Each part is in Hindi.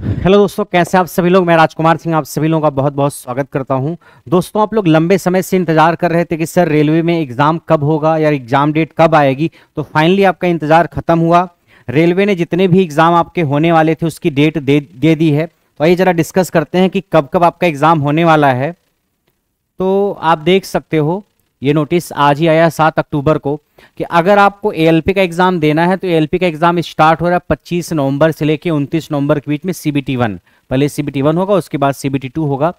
हेलो दोस्तों कैसे आप सभी लोग मैं राजकुमार सिंह आप सभी लोगों का बहुत बहुत स्वागत करता हूं दोस्तों आप लोग लंबे समय से इंतजार कर रहे थे कि सर रेलवे में एग्ज़ाम कब होगा या एग्ज़ाम डेट कब आएगी तो फाइनली आपका इंतज़ार ख़त्म हुआ रेलवे ने जितने भी एग्ज़ाम आपके होने वाले थे उसकी डेट दे दे दी है तो आइए ज़रा डिस्कस करते हैं कि कब कब आपका एग्ज़ाम होने वाला है तो आप देख सकते हो ये नोटिस आज ही आया सात अक्टूबर को कि अगर आपको एएलपी का एग्जाम देना है तो एएलपी का एग्जाम स्टार्ट हो रहा है पच्चीस नवंबर से लेकर उनतीस नवंबर के बीच में सीबीटी वन पहले सीबीटी वन होगा उसके बाद सीबीटी टू होगा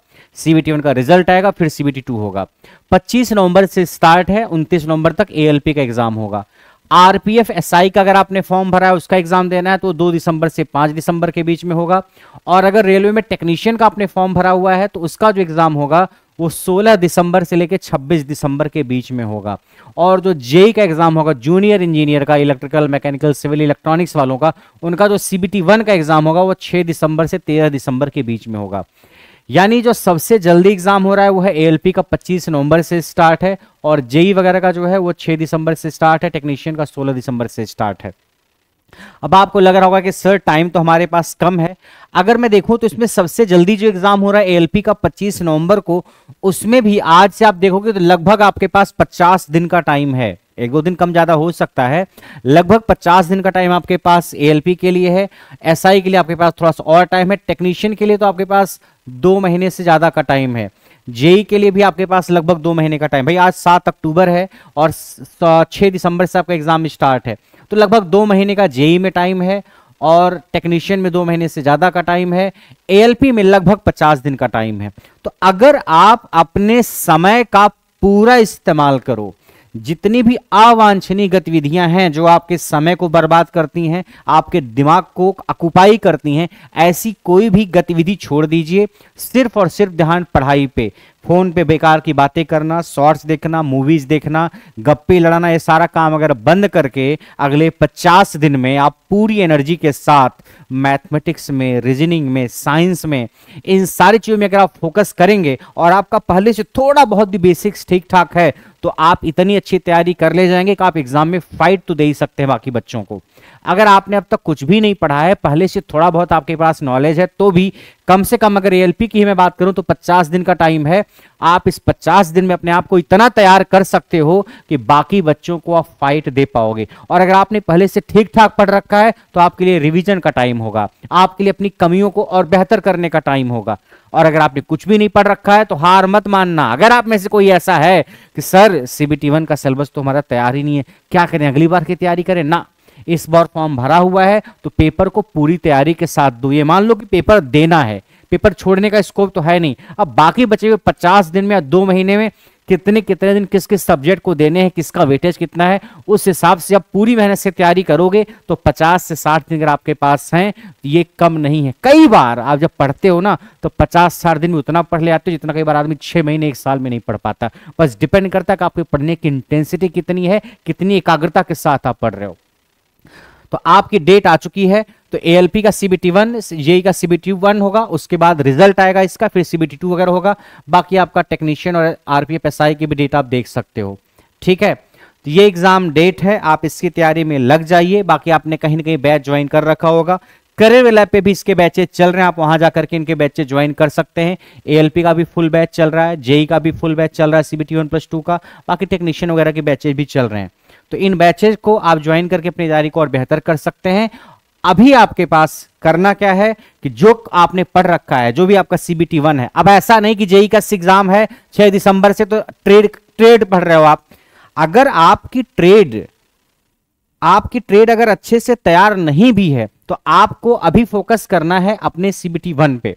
सीबीटी वन का रिजल्ट आएगा फिर सीबीटी टू होगा पच्चीस नवंबर से स्टार्ट है उनतीस नवंबर तक ए का एग्जाम होगा आरपीएफ एसआई का अगर आपने फॉर्म भरा है उसका एग्जाम देना है तो दो दिसंबर से पांच दिसंबर के बीच में होगा और अगर रेलवे में टेक्नीशियन का आपने फॉर्म भरा हुआ है तो उसका जो एग्जाम होगा वो 16 दिसंबर से लेकर 26 दिसंबर के बीच में होगा और जो जेई का एग्ज़ाम होगा जूनियर इंजीनियर का इलेक्ट्रिकल मैकेनिकल सिविल इलेक्ट्रॉनिक्स वालों का उनका जो सी बी वन का एग्ज़ाम होगा वो 6 दिसंबर से 13 दिसंबर के बीच में होगा यानी जो सबसे जल्दी एग्ज़ाम हो रहा है वो है ए का 25 नवंबर से स्टार्ट है और जेई वगैरह का जो है वो 6 दिसंबर से स्टार्ट है टेक्नीशियन का 16 दिसंबर से स्टार्ट है अब आपको लग रहा होगा कि सर टाइम तो हमारे पास कम है अगर मैं देखूं तो इसमें सबसे जल्दी जो एग्जाम हो रहा है एएलपी का 25 नवंबर को उसमें भी आज से आप देखोगे तो लगभग आपके पास 50 दिन का टाइम है एक दो दिन कम ज्यादा हो सकता है लगभग 50 दिन का टाइम आपके पास एएलपी के लिए है एसआई के लिए आपके पास थोड़ा सा और टाइम है टेक्नीशियन के लिए तो आपके पास दो महीने से ज्यादा का टाइम है जेई e के लिए भी आपके पास लगभग दो महीने का टाइम भाई आज सात अक्टूबर है और छह दिसंबर से आपका एग्जाम स्टार्ट है तो लगभग दो महीने का जेई में टाइम है और टेक्नीशियन में दो महीने से ज़्यादा का टाइम है एएलपी में लगभग पचास दिन का टाइम है तो अगर आप अपने समय का पूरा इस्तेमाल करो जितनी भी अवांछनीय गतिविधियां हैं जो आपके समय को बर्बाद करती हैं आपके दिमाग को अकुपाई करती हैं ऐसी कोई भी गतिविधि छोड़ दीजिए सिर्फ और सिर्फ ध्यान पढ़ाई पे फोन पे बेकार की बातें करना शॉर्ट्स देखना मूवीज देखना गप्पे लड़ाना ये सारा काम अगर बंद करके अगले 50 दिन में आप पूरी एनर्जी के साथ मैथमेटिक्स में रीजनिंग में साइंस में इन सारी चीज़ों में अगर आप फोकस करेंगे और आपका पहले से थोड़ा बहुत भी बेसिक्स ठीक ठाक है तो आप इतनी अच्छी तैयारी कर ले जाएंगे कि आप एग्जाम में फाइट तो दे ही सकते हैं बाकी बच्चों को अगर आपने अब तक कुछ भी नहीं पढ़ा है पहले से थोड़ा बहुत आपके पास नॉलेज है तो भी कम से कम अगर एएलपी की मैं बात करूं तो 50 दिन का टाइम है आप इस 50 दिन में अपने आप को इतना तैयार कर सकते हो कि बाकी बच्चों को आप फाइट दे पाओगे और अगर आपने पहले से ठीक ठाक पढ़ रखा है तो आपके लिए रिविजन का टाइम होगा आपके लिए अपनी कमियों को और बेहतर करने का टाइम होगा और अगर आपने कुछ भी नहीं पढ़ रखा है तो हार मत मानना अगर आप में से कोई ऐसा है कि सर सीबीटी वन का सिलेबस तो हमारा तैयार ही नहीं है क्या करें अगली बार की तैयारी करें ना इस बार तो फॉर्म भरा हुआ है तो पेपर को पूरी तैयारी के साथ दो ये मान लो कि पेपर देना है पेपर छोड़ने का स्कोप तो है नहीं अब बाकी बचे हुए पचास दिन में या दो महीने में कितने कितने दिन किस किस सब्जेक्ट को देने हैं किसका वेटेज कितना है उस हिसाब से आप पूरी मेहनत से तैयारी करोगे तो 50 से 60 दिन अगर आपके पास हैं तो ये कम नहीं है कई बार आप जब पढ़ते हो ना तो 50 60 दिन में उतना पढ़ ले आते हो जितना कई बार आदमी छः महीने एक साल में नहीं पढ़ पाता बस डिपेंड करता है कि आपके पढ़ने की इंटेंसिटी कितनी है कितनी एकाग्रता के साथ आप पढ़ रहे हो तो आपकी डेट आ चुकी है तो ए का सीबीटी वन जेई का सीबीटी वन होगा उसके बाद रिजल्ट आएगा इसका फिर सीबीटी टू वगैरह होगा बाकी आपका टेक्नीशियन और आरपीएफ एसआई की भी डेट आप देख सकते हो ठीक है तो ये एग्जाम डेट है आप इसकी तैयारी में लग जाइए बाकी आपने कहीं ना कहीं बैच ज्वाइन कर रखा होगा करियर वेला पे भी इसके बैचेज चल रहे हैं आप वहां जाकर के इनके बैचेज ज्वाइन कर सकते हैं एएलपी का भी फुल बैच चल रहा है जेई e e का भी फुल बैच चल रहा है सीबीटी वन प्लस टू का बाकी टेक्नीशियन वगैरह के बैचेज भी चल रहे हैं तो इन बैचेज को आप ज्वाइन करके अपनी तैयारी को और बेहतर कर सकते हैं अभी आपके पास करना क्या है कि जो आपने पढ़ रखा है जो भी आपका सीबीटी वन है अब ऐसा नहीं कि जेई का एग्जाम है 6 दिसंबर से तो ट्रेड ट्रेड पढ़ रहे हो आप अगर आपकी ट्रेड आपकी ट्रेड अगर अच्छे से तैयार नहीं भी है तो आपको अभी फोकस करना है अपने सीबीटी वन पे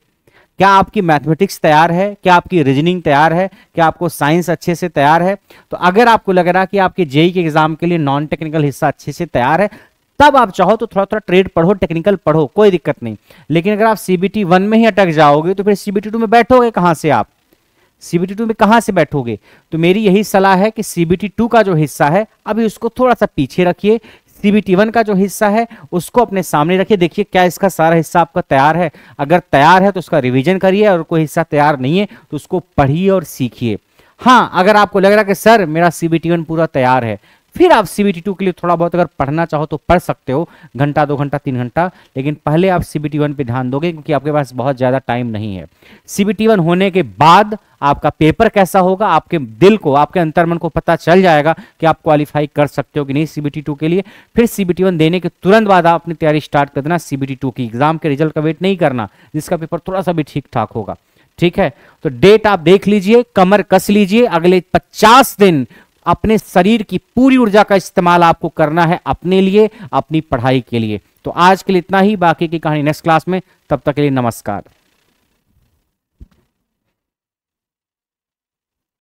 क्या आपकी मैथमेटिक्स तैयार है क्या आपकी रीजनिंग तैयार है क्या आपको साइंस अच्छे से तैयार है तो अगर आपको लग रहा है कि आपके जेई के एग्जाम के लिए नॉन टेक्निकल हिस्सा अच्छे से तैयार है तब आप चाहो तो थोड़ा थोड़ा ट्रेड पढ़ो टेक्निकल पढ़ो कोई दिक्कत नहीं लेकिन अगर आप सीबीटी वन में ही अटक जाओगे तो फिर सीबीटी टू में बैठोगे कहां से आप सीबीटी टू में कहां से बैठोगे तो मेरी यही सलाह है कि सीबीटी टू का जो हिस्सा है अभी उसको थोड़ा सा पीछे रखिए सीबीटी वन का जो हिस्सा है उसको अपने सामने रखिए देखिए क्या इसका सारा हिस्सा आपका तैयार है अगर तैयार है तो उसका रिविजन करिए और कोई हिस्सा तैयार नहीं है तो उसको पढ़िए और सीखिए हाँ अगर आपको लग रहा है कि सर मेरा सीबीटी वन पूरा तैयार है फिर आप सीबीटी टू के लिए थोड़ा बहुत अगर पढ़ना चाहो तो पढ़ सकते हो घंटा दो घंटा तीन घंटा लेकिन पहले आप सीबीटी वन पर ध्यान दोगे क्योंकि आपके पास बहुत ज़्यादा टाइम नहीं है सीबीटी वन होने के बाद आपका पेपर कैसा होगा आपके दिल को आपके अंतर्मन को पता चल जाएगा कि आप क्वालिफाई कर सकते हो कि नहीं सीबीटी टू के लिए फिर सीबीटी वन देने के तुरंत बाद आप अपनी तैयारी स्टार्ट कर देना सीबीटी टू की एग्जाम के रिजल्ट का वेट नहीं करना जिसका पेपर थोड़ा सा भी ठीक ठाक होगा ठीक है तो डेट आप देख लीजिए कमर कस लीजिए अगले 50 दिन अपने शरीर की पूरी ऊर्जा का इस्तेमाल आपको करना है अपने लिए अपनी पढ़ाई के लिए तो आज के लिए इतना ही बाकी की कहानी नेक्स्ट क्लास में तब तक के लिए नमस्कार